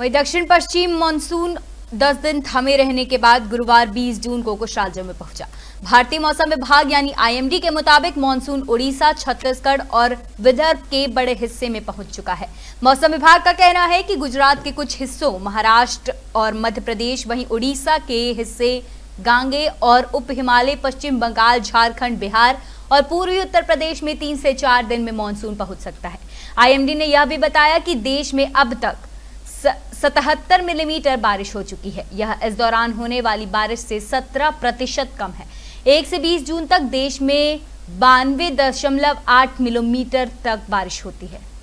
वही दक्षिण पश्चिम मानसून 10 दिन थमे रहने के बाद गुरुवार 20 जून को कुछ राज्यों में पहुंचा भारतीय मौसम विभाग यानी आईएमडी के मुताबिक मानसून उड़ीसा छत्तीसगढ़ और विदर्भ के बड़े हिस्से में पहुंच चुका है मौसम विभाग का कहना है कि गुजरात के कुछ हिस्सों महाराष्ट्र और मध्य प्रदेश वहीं उड़ीसा के हिस्से गांगे और उप हिमालय पश्चिम बंगाल झारखंड बिहार और पूर्वी उत्तर प्रदेश में तीन से चार दिन में मानसून पहुंच सकता है आईएमडी ने यह भी बताया कि देश में अब तक सतहत्तर मिलीमीटर बारिश हो चुकी है यह इस दौरान होने वाली बारिश से 17 प्रतिशत कम है एक से 20 जून तक देश में बानवे दशमलव आठ मिलीमीटर तक बारिश होती है